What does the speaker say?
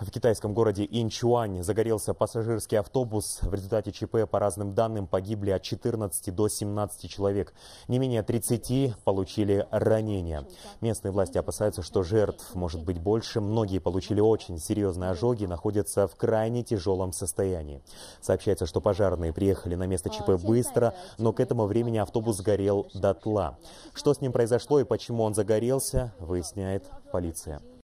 В китайском городе Инчуань загорелся пассажирский автобус. В результате ЧП, по разным данным, погибли от 14 до 17 человек. Не менее 30 получили ранения. Местные власти опасаются, что жертв может быть больше. Многие получили очень серьезные ожоги и находятся в крайне тяжелом состоянии. Сообщается, что пожарные приехали на место ЧП быстро, но к этому времени автобус сгорел дотла. Что с ним произошло и почему он загорелся, выясняет полиция.